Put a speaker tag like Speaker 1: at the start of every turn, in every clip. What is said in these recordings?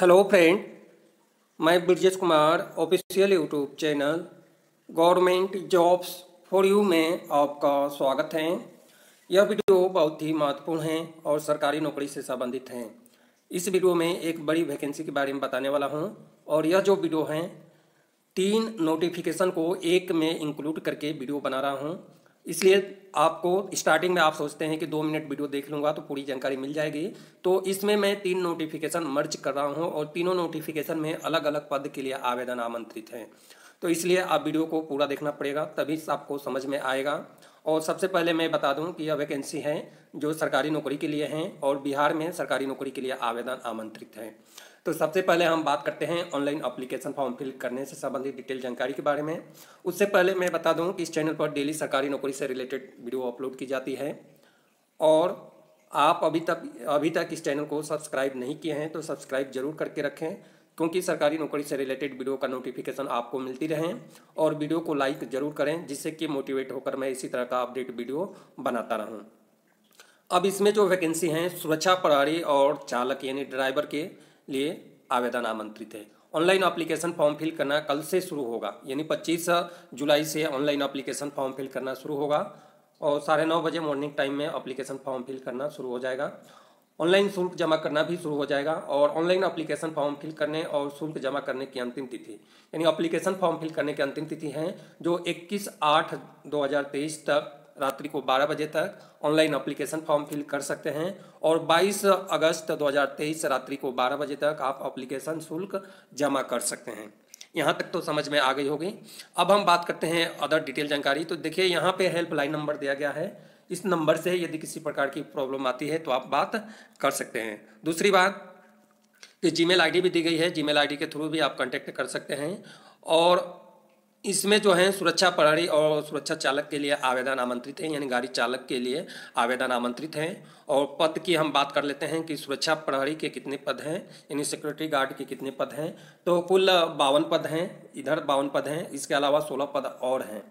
Speaker 1: hello friend मैं Brajesh Kumar official YouTube channel government jobs for you में आपका स्वागत है यह वीडियो बहुत ही महत्वपूर्ण है और सरकारी नौकरी से संबंधित हैं इस वीडियो में एक बड़ी वैकेंसी के बारे में बताने वाला हूं और यह जो वीडियो है तीन नोटिफिकेशन को एक में इंक्लूड करके वीडियो बना रहा हूँ इसलिए आपको स्टार्टिंग में आप सोचते हैं कि दो मिनट वीडियो देख लूँगा तो पूरी जानकारी मिल जाएगी तो इसमें मैं तीन नोटिफिकेशन मर्ज कर रहा हूँ और तीनों नोटिफिकेशन में अलग अलग पद के लिए आवेदन आमंत्रित हैं तो इसलिए आप वीडियो को पूरा देखना पड़ेगा तभी आपको समझ में आएगा और सबसे पहले मैं बता दूं कि यह वैकेंसी है जो सरकारी नौकरी के लिए हैं और बिहार में सरकारी नौकरी के लिए आवेदन आमंत्रित हैं तो सबसे पहले हम बात करते हैं ऑनलाइन अप्लीकेशन फॉर्म फिल करने से संबंधित डिटेल जानकारी के बारे में उससे पहले मैं बता दूँ कि इस चैनल पर डेली सरकारी नौकरी से रिलेटेड वीडियो अपलोड की जाती है और आप अभी तक अभी तक इस चैनल को सब्सक्राइब नहीं किए हैं तो सब्सक्राइब जरूर करके रखें क्योंकि सरकारी नौकरी से रिलेटेड वीडियो का नोटिफिकेशन आपको मिलती रहें और वीडियो को लाइक जरूर करें जिससे कि मोटिवेट होकर मैं इसी तरह का अपडेट वीडियो बनाता रहूं अब इसमें जो वैकेंसी हैं सुरक्षा प्रहारी और चालक यानी ड्राइवर के लिए आवेदन आमंत्रित है ऑनलाइन अप्लीकेशन फॉर्म फिल करना कल से शुरू होगा यानी 25 जुलाई से ऑनलाइन अप्लीकेशन फॉर्म फिल करना शुरू होगा और साढ़े नौ बजे मॉर्निंग टाइम में अप्लीकेशन फॉर्म फिल करना शुरू हो जाएगा ऑनलाइन शुल्क जमा करना भी शुरू हो जाएगा और ऑनलाइन अप्लीकेशन फॉर्म फिल करने और शुल्क जमा करने की अंतिम तिथि यानी अप्लीकेशन फॉर्म फिल करने की अंतिम तिथि है जो 21 आठ 2023 तक रात्रि को 12 बजे तक ऑनलाइन अप्लीकेशन फॉर्म फिल कर सकते हैं और 22 अगस्त 2023 रात्रि को 12 बजे तक आप अप्लीकेशन शुल्क जमा कर सकते हैं यहाँ तक तो समझ में आ गई होगी अब हम बात करते हैं अदर डिटेल जानकारी तो देखिए यहाँ पे हेल्पलाइन नंबर दिया गया है इस नंबर से यदि किसी प्रकार की प्रॉब्लम आती है तो आप बात कर सकते हैं दूसरी बात कि जीमेल आईडी भी दी गई है जीमेल आईडी के थ्रू भी आप कांटेक्ट कर सकते हैं और इसमें जो है सुरक्षा प्रहरी और सुरक्षा चालक के लिए आवेदन आमंत्रित हैं यानी गाड़ी चालक के लिए आवेदन आमंत्रित हैं और पद की हम बात कर लेते हैं कि सुरक्षा प्रहरी के कितने पद हैं यानी सिक्योरिटी गार्ड के कितने पद हैं तो कुल बावन पद हैं इधर बावन पद हैं इसके अलावा सोलह पद और हैं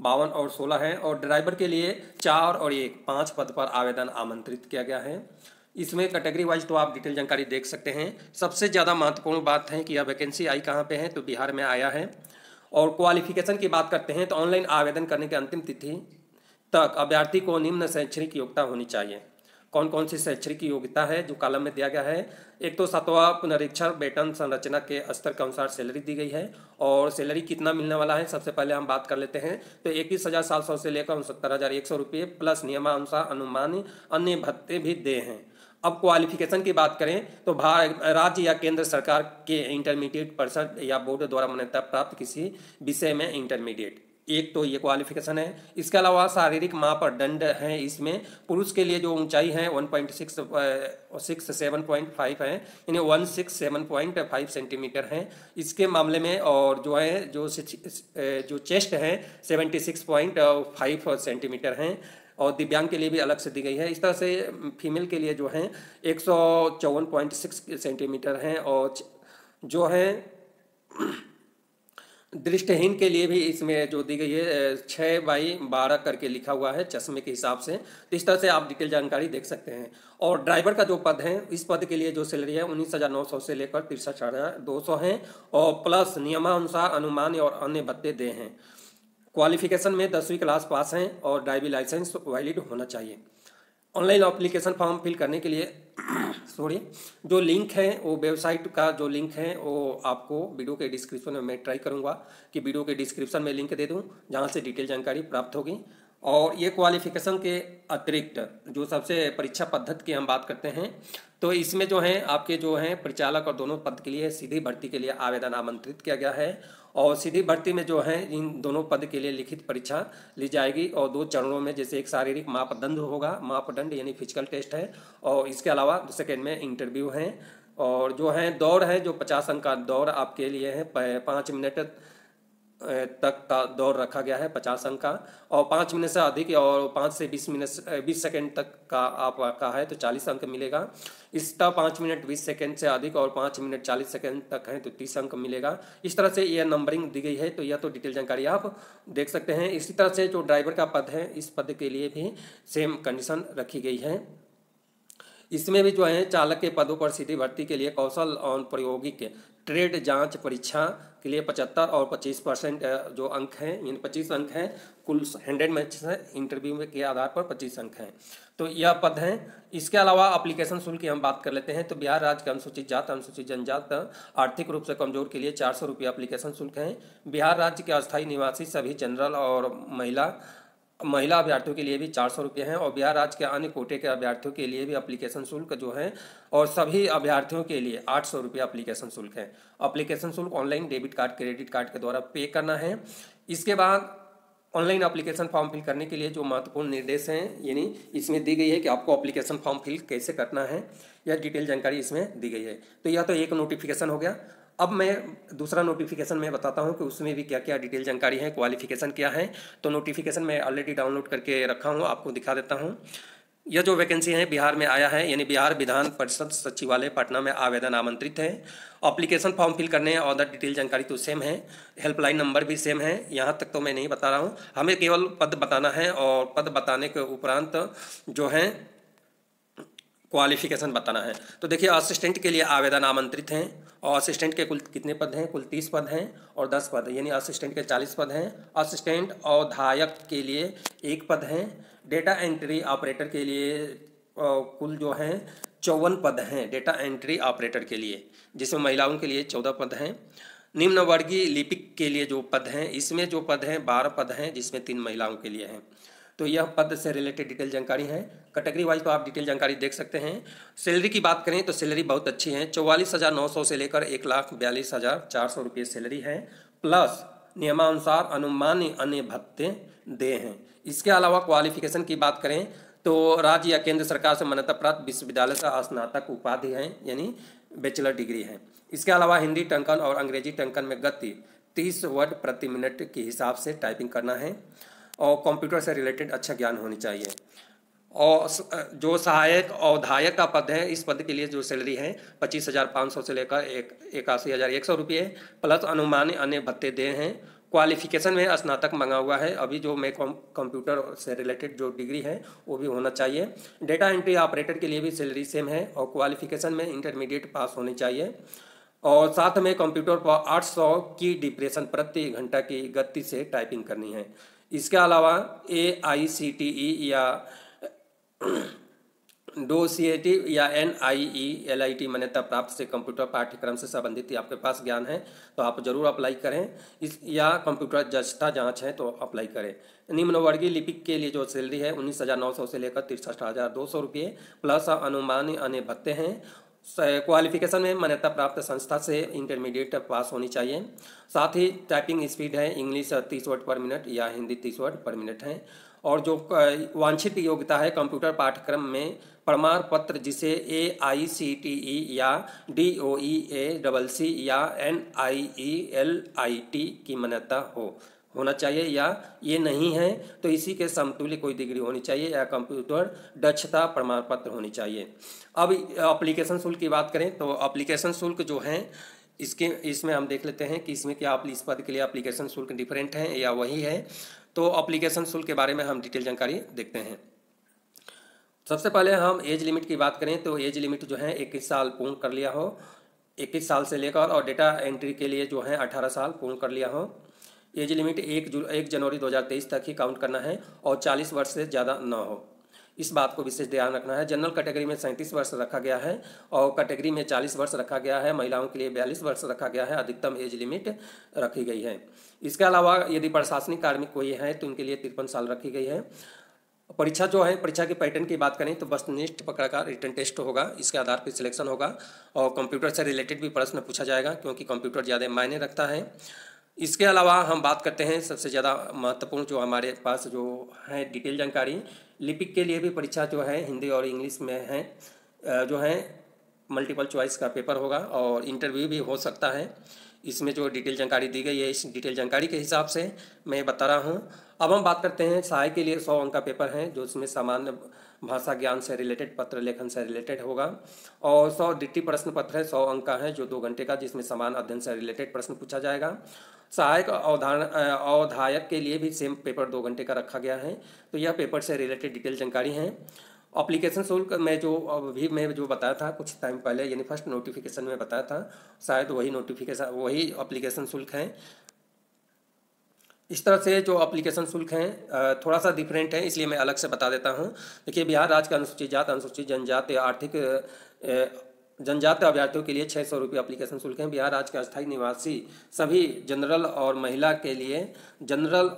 Speaker 1: बावन और सोलह हैं और ड्राइवर के लिए चार और एक पाँच पद पर आवेदन आमंत्रित किया गया है इसमें कैटेगरी वाइज तो आप डिटेल जानकारी देख सकते हैं सबसे ज़्यादा महत्वपूर्ण बात है कि यह वैकेंसी आई कहाँ पे है तो बिहार में आया है और क्वालिफिकेशन की बात करते हैं तो ऑनलाइन आवेदन करने की अंतिम तिथि तक अभ्यर्थी को निम्न शैक्षणिक योग्यता होनी चाहिए कौन कौन सी शैक्षणिक योग्यता है जो कालम में दिया गया है एक तो सातवा पुनरीक्षण वेतन संरचना के स्तर के अनुसार सैलरी दी गई है और सैलरी कितना मिलने वाला है सबसे पहले हम बात कर लेते हैं तो इक्कीस हज़ार सात सौ से लेकर उनसत्तर हज़ार एक सौ रुपये प्लस नियमानुसार अनुमान अन्य भत्ते भी दे हैं अब क्वालिफिकेशन की बात करें तो भारत राज्य या केंद्र सरकार के इंटरमीडिएट परिषद या बोर्ड द्वारा मान्यता प्राप्त किसी विषय में इंटरमीडिएट एक तो ये क्वालिफिकेशन है इसके अलावा शारीरिक मापदंड हैं इसमें पुरुष के लिए जो ऊंचाई है one point six six seven point five है यानी one six seven point five centimetre हैं इसके मामले में और जो है जो जो चेस्ट है seventy six point five centimetre हैं और दिव्यांग के लिए भी अलग से दी गई है इस तरह से फीमेल के लिए जो है एक सौ चौवन पॉइंट सिक्स सेंटीमीटर हैं और जो है दृष्टिहीन के लिए भी इसमें जो दी गई है छः बाई बारह करके लिखा हुआ है चश्मे के हिसाब से तो इस तरह से आप डिटेल जानकारी देख सकते हैं और ड्राइवर का जो पद है इस पद के लिए जो सैलरी है उन्नीस हज़ार नौ सौ से लेकर तिरसठ हज़ार दो सौ है और प्लस नियमानुसार अनुमान और अन्य भत्ते दे हैं क्वालिफिकेशन में दसवीं क्लास पास हैं और ड्राइविंग लाइसेंस वैलिड होना चाहिए ऑनलाइन अप्लीकेशन फॉर्म फिल करने के लिए सॉरी जो लिंक है वो वेबसाइट का जो लिंक है वो आपको वीडियो के डिस्क्रिप्शन में मैं ट्राई करूँगा कि वीडियो के डिस्क्रिप्शन में लिंक दे दूँ जहाँ से डिटेल जानकारी प्राप्त होगी और ये क्वालिफिकेशन के अतिरिक्त जो सबसे परीक्षा पद्धति की हम बात करते हैं तो इसमें जो है आपके जो है परिचालक और दोनों पद के लिए सीधी भर्ती के लिए आवेदन आमंत्रित किया गया है और सीधी भर्ती में जो है इन दोनों पद के लिए लिखित परीक्षा ली जाएगी और दो चरणों में जैसे एक शारीरिक मापदंड होगा मापदंड यानी फिजिकल टेस्ट है और इसके अलावा सेकेंड में इंटरव्यू है और जो है दौड़ है जो पचास अंक का दौड़ आपके लिए है पाँच मिनट तक का दौर रखा गया है पचास अंक का और पाँच मिनट से अधिक और पाँच से बीस मिनट बीस सेकंड तक का आपका है तो चालीस अंक मिलेगा इसका पाँच मिनट बीस सेकंड से अधिक और पाँच मिनट चालीस सेकंड तक है तो तीस अंक मिलेगा इस तरह से यह नंबरिंग दी गई है तो यह तो डिटेल जानकारी आप देख सकते हैं इसी तरह से जो ड्राइवर का पद है इस पद के लिए भी सेम कंडीशन रखी गई है इसमें भी जो है चालक के पदों पर सीधी भर्ती के लिए कौशल और प्रयोगिक ट्रेड जांच परीक्षा के लिए पचहत्तर और पच्चीस परसेंट जो अंक हैं इन पच्चीस अंक हैं कुल हंड्रेड मैच हैं इंटरव्यू में के आधार पर पच्चीस अंक हैं तो यह पद हैं इसके अलावा अप्लीकेशन शुल्क की हम बात कर लेते हैं तो बिहार राज्य के अनुसूचित जात अनुसूचित जनजात आर्थिक रूप से कमजोर के लिए चार सौ रुपये अप्लीकेशन शुल्क हैं बिहार राज्य के अस्थायी निवासी सभी जनरल और महिला महिला अभ्यर्थियों के लिए भी चार सौ रुपये हैं और बिहार राज्य के अन्य कोटे के अभ्यर्थियों के लिए भी अप्लीकेशन शुल्क जो है और सभी अभ्यर्थियों के लिए आठ सौ रुपये अप्लीकेशन शुल्क है अप्लीकेशन शुल्क online debit card credit card के द्वारा पे करना है इसके बाद ऑनलाइन अप्लीकेशन फॉर्म फिल करने के लिए जो महत्वपूर्ण निर्देश हैं यानी इसमें दी गई है कि आपको अप्लीकेशन फॉर्म फिल कैसे करना है यह डिटेल जानकारी इसमें दी गई है तो यह तो एक नोटिफिकेशन हो गया अब मैं दूसरा नोटिफिकेशन मैं बताता हूँ कि उसमें भी क्या क्या डिटेल जानकारी है क्वालिफिकेशन क्या है तो नोटिफिकेशन मैं ऑलरेडी डाउनलोड करके रखा हूँ आपको दिखा देता हूँ यह जो वैकेंसी है बिहार में आया है यानी बिहार विधान परिषद सचिवालय पटना में आवेदन आमंत्रित है अप्लीकेशन फॉर्म फिल करने और अदर डिटेल जानकारी तो सेम है हेल्पलाइन नंबर भी सेम है यहाँ तक तो मैं नहीं बता रहा हूँ हमें केवल पद बताना है और पद बताने के उपरांत जो है क्वालिफिकेशन बताना है तो देखिए असिस्टेंट के लिए आवेदन आमंत्रित हैं और असिस्टेंट के कुल कितने पद हैं कुल तीस पद हैं और दस पद यानी असिस्टेंट के चालीस पद हैं असिस्टेंट और धायक के लिए एक पद हैं डेटा एंट्री ऑपरेटर के लिए कुल जो हैं चौवन पद हैं डेटा एंट्री ऑपरेटर के लिए जिसमें महिलाओं के लिए चौदह पद हैं निम्न वर्गीय लिपिक के लिए जो पद हैं इसमें जो पद हैं बारह पद हैं जिसमें तीन महिलाओं के लिए हैं तो यह पद से रिलेटेड डिटेल जानकारी है कैटेगरी वाइज तो आप डिटेल जानकारी देख सकते हैं सैलरी की बात करें तो सैलरी बहुत अच्छी है चौवालीस हज़ार नौ सौ से लेकर एक लाख बयालीस हज़ार चार सौ रुपये सैलरी है प्लस नियमानुसार अनुमान्य अन्य भत्ते दे हैं इसके अलावा क्वालिफिकेशन की बात करें तो राज्य या केंद्र सरकार से मान्यता प्राप्त विश्वविद्यालय से स्नातक उपाधि हैं यानी बैचलर डिग्री है इसके अलावा हिंदी टंकन और अंग्रेजी टंकन में गति तीस वर्ड प्रति मिनट के हिसाब से टाइपिंग करना है और कंप्यूटर से रिलेटेड अच्छा ज्ञान होनी चाहिए और जो सहायक और धायक का पद है इस पद के लिए जो सैलरी है पच्चीस हज़ार पाँच सौ से लेकर एक इक्यासी हज़ार एक सौ रुपये प्लस अनुमान अन्य भत्ते दे हैं क्वालिफिकेशन में स्नातक मंगा हुआ है अभी जो मैं कंप्यूटर से रिलेटेड जो डिग्री है वो भी होना चाहिए डेटा एंट्री ऑपरेटर के लिए भी सैलरी सेम है और क्वालिफिकेशन में इंटरमीडिएट पास होनी चाहिए और साथ में कंप्यूटर पर 800 की डिप्रेशन प्रति घंटा की गति से टाइपिंग करनी है इसके अलावा ए आई सी टी ई या डो सी ए टी या N I E L I T मान्यता प्राप्त से कंप्यूटर पाठ्यक्रम से संबंधित आपके पास ज्ञान है तो आप जरूर अप्लाई करें इस या कंप्यूटर दक्षता जांच है तो अप्लाई करें निम्नवर्गीय लिपिक के लिए जो सैलरी है उन्नीस हज़ार नौ सौ से लेकर तिरसठ हज़ार दो सौ रुपये प्लस अनुमान अन्य भत्ते हैं क्वालिफिकेशन में मान्यता प्राप्त संस्था से इंटरमीडिएट पास होनी चाहिए साथ ही टाइपिंग स्पीड है इंग्लिश तीस वर्ड पर मिनट या हिंदी तीस वर्ड पर मिनट है और जो वांछित योग्यता है कंप्यूटर पाठ्यक्रम में प्रमाण पत्र जिसे ए आई सी टी ई या डी ओ ई ए डबल सी या N I E L I T की मान्यता हो होना चाहिए या ये नहीं है तो इसी के समतुल्य कोई डिग्री होनी चाहिए या कंप्यूटर दक्षता प्रमाण पत्र होनी चाहिए अब अप्लीकेशन शुल्क की बात करें तो अप्लीकेशन शुल्क जो है इसके इसमें हम देख लेते हैं कि इसमें क्या आप इस पद के लिए अप्लीकेशन शुल्क डिफरेंट है या वही है तो अप्लीकेशन शुल्क के बारे में हम डिटेल जानकारी देखते हैं सबसे पहले हम एज लिमिट की बात करें तो एज लिमिट जो है इक्कीस साल पूर्ण कर लिया हो इक्कीस साल से लेकर और डेटा एंट्री के लिए जो है अठारह साल पूर्ण कर लिया हो एज लिमिट एक जुल एक जनवरी 2023 तक ही काउंट करना है और 40 वर्ष से ज़्यादा ना हो इस बात को विशेष ध्यान रखना है जनरल कैटेगरी में सैंतीस वर्ष रखा गया है और कैटेगरी में चालीस वर्ष रखा गया है महिलाओं के लिए बयालीस वर्ष रखा गया है अधिकतम एज लिमिट रखी गई है इसके अलावा यदि प्रशासनिक कार्मिक कोई है तो उनके लिए तिरपन साल रखी गई है परीक्षा जो है परीक्षा के पैटर्न की बात करें तो वस्तुनिष्ठ पकड़ का रिटर्न टेस्ट होगा इसके आधार पर सिलेक्शन होगा और कंप्यूटर से रिलेटेड भी प्रश्न पूछा जाएगा क्योंकि कंप्यूटर ज़्यादा मायने रखता है इसके अलावा हम बात करते हैं सबसे ज़्यादा महत्वपूर्ण जो हमारे पास जो है डिटेल जानकारी लिपिक के लिए भी परीक्षा जो है हिंदी और इंग्लिश में है जो है मल्टीपल चॉइस का पेपर होगा और इंटरव्यू भी हो सकता है इसमें जो डिटेल जानकारी दी गई है इस डिटेल जानकारी के हिसाब से मैं बता रहा हूँ अब हम बात करते हैं सहाय के लिए सौ अंक का पेपर है जो इसमें सामान्य भाषा ज्ञान से रिलेटेड पत्र लेखन से रिलेटेड होगा और सौ डिट्टी प्रश्न पत्र है सौ अंक का है जो दो घंटे का जिसमें समान अध्ययन से रिलेटेड प्रश्न पूछा जाएगा सहायक अवधारण अवधायक के लिए भी सेम पेपर दो घंटे का रखा गया है तो यह पेपर से रिलेटेड डिटेल जानकारी है अप्लीकेशन शुल्क मैं जो अभी मैं जो बताया था कुछ टाइम पहले यानी फर्स्ट नोटिफिकेशन में बताया था शायद वही नोटिफिकेशन वही अप्लीकेशन शुल्क है इस तरह से जो अप्लीकेशन शुल्क हैं थोड़ा सा डिफरेंट है इसलिए मैं अलग से बता देता हूँ देखिए बिहार राज्य का अनुसूचित जात अनुसूचित जनजाति आर्थिक जनजातीय अभ्यर्थियों के लिए छः सौ रुपये अप्लीकेशन शुल्क है बिहार राज्य के अस्थायी निवासी सभी जनरल और महिला के लिए जनरल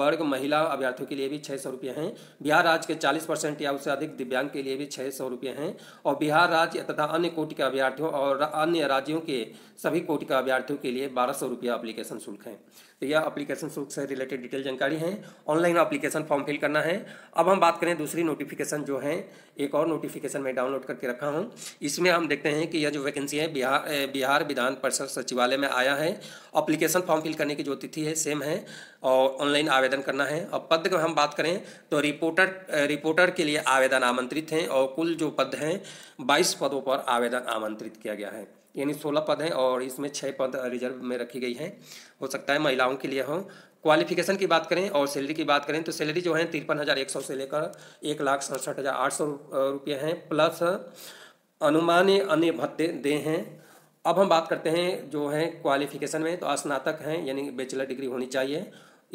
Speaker 1: वर्ग महिला अभ्यर्थियों के लिए भी छः सौ रुपये हैं बिहार राज्य के चालीस परसेंट या उससे अधिक दिव्यांग के लिए भी छः सौ रुपये हैं और बिहार राज्य तथा अन्य कोटि के अभ्यर्थियों और अन्य राज्यों के सभी कोटि के अभ्यर्थियों के लिए बारह सौ रुपये अप्लीकेशन शुल्क है तो यह अप्लीकेशन शुल्क से रिलेटेड डिटेल जानकारी है ऑनलाइन अप्लीकेशन फॉर्म फिल करना है अब हम बात करें दूसरी नोटिफिकेशन जो है एक और नोटिफिकेशन मैं डाउनलोड करके रखा हूँ इसमें हम देखते हैं कि यह जो वैकेंसी है बिहार बिहार विधान परिषद सचिवालय में आया है अप्लीकेशन फॉर्म फिल करने की जो तिथि है सेम है और ऑनलाइन आवेदन करना है और पद की हम बात करें तो रिपोर्टर रिपोर्टर के लिए आवेदन आमंत्रित हैं और कुल जो पद हैं बाईस पदों पर आवेदन आमंत्रित किया गया है यानी सोलह पद हैं और इसमें छः पद रिजर्व में रखी गई हैं हो सकता है महिलाओं के लिए हों क्वालिफिकेशन की बात करें और सैलरी की बात करें तो सैलरी जो है तिरपन हज़ार एक सौ से लेकर एक लाख सड़सठ हज़ार आठ सौ रुपये हैं प्लस अनुमान अन्य भत्ते दे हैं अब हम बात करते हैं जो है क्वालिफिकेशन में तो स्नातक हैं यानी बैचलर डिग्री होनी चाहिए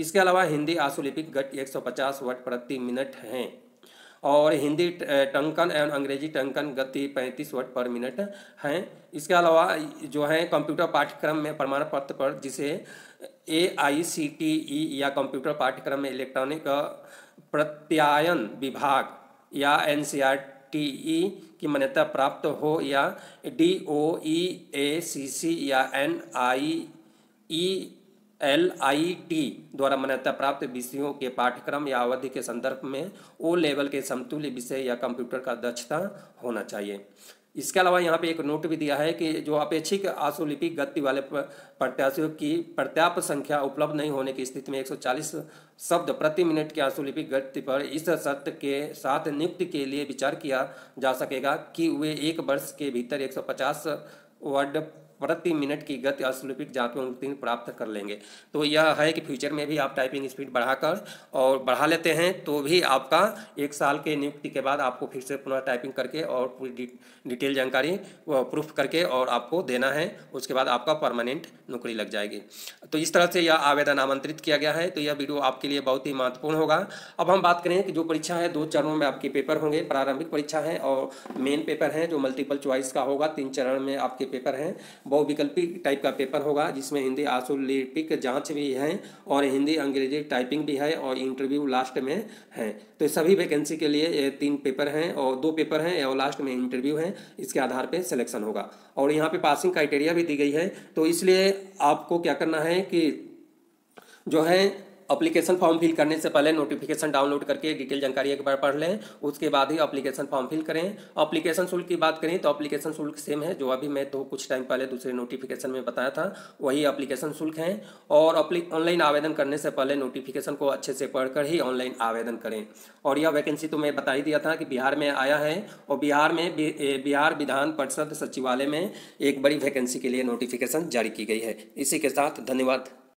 Speaker 1: इसके अलावा हिंदी आशुलिपिक गट पचास वर्ड प्रति मिनट हैं और हिंदी टंकन एवं अंग्रेजी टंकन गति 35 वर्ड पर मिनट हैं इसके अलावा जो है कंप्यूटर पाठ्यक्रम में प्रमाण पत्र पर जिसे ए आई सी टी ई या कंप्यूटर पाठ्यक्रम में इलेक्ट्रॉनिक प्रत्यायन विभाग या N C R T E की मान्यता प्राप्त हो या डी ओ ई ए सी सी या N I E L I T द्वारा मान्यता प्राप्त विषयों के पाठ्यक्रम या अवधि के संदर्भ में ओ लेवल के समतुल्य विषय या कंप्यूटर का दक्षता होना चाहिए इसके अलावा यहाँ पे एक नोट भी दिया है कि जो अपेक्षिक आशुलिपिक गति वाले प्रत्याशियों की प्रत्याप्त संख्या उपलब्ध नहीं होने की स्थिति में 140 शब्द प्रति मिनट के आशुलिपिक गति पर इस शर्त के साथ नियुक्ति के लिए विचार किया जा सकेगा कि वे एक वर्ष के भीतर 150 वर्ड प्रति मिनट की गति असलिपिक जापे उत्तीर्ण प्राप्त कर लेंगे तो यह है कि फ्यूचर में भी आप टाइपिंग स्पीड बढ़ाकर और बढ़ा लेते हैं तो भी आपका एक साल के नियुक्ति के बाद आपको फिर से पुनः टाइपिंग करके और पूरी डि, डिटेल जानकारी प्रूफ करके और आपको देना है उसके बाद आपका परमानेंट नौकरी लग जाएगी तो इस तरह से यह आवेदन आमंत्रित किया गया है तो यह वीडियो आपके लिए बहुत ही महत्वपूर्ण होगा अब हम बात करें कि जो परीक्षा है दो चरणों में आपके पेपर होंगे प्रारंभिक परीक्षा है और मेन पेपर हैं जो मल्टीपल चॉइस का होगा तीन चरण में आपके पेपर हैं बहुविकल्पी टाइप का पेपर होगा जिसमें हिंदी आसुलिपिक जांच भी है और हिंदी अंग्रेजी टाइपिंग भी है और इंटरव्यू लास्ट में है तो सभी वैकेंसी के लिए ये तीन पेपर हैं और दो पेपर हैं और लास्ट में इंटरव्यू हैं इसके आधार पर सिलेक्शन होगा और यहाँ पर पासिंग क्राइटेरिया भी दी गई है तो इसलिए आपको क्या करना है कि जो है अप्लीकेशन फॉर्म फिल करने से पहले नोटिफिकेशन डाउनलोड करके डिटेल जानकारी एक बार पढ़ लें उसके बाद ही अप्लीकेशन फॉर्म फिल करें अप्लीकेशन शुल्क की बात करें तो अप्लीकेशन शुल्क सेम है जो अभी मैं तो कुछ टाइम पहले दूसरे नोटिफिकेशन में बताया था वही अप्लीकेशन शुल्क है और ऑनलाइन आवेदन करने से पहले नोटिफिकेशन को अच्छे से पढ़कर ही ऑनलाइन आवेदन करें और यह वैकेंसी तो मैं बता ही दिया था कि बिहार में आया है और बिहार में बिहार विधान परिषद सचिवालय में एक बड़ी वैकेंसी के लिए नोटिफिकेशन जारी की गई है इसी के साथ धन्यवाद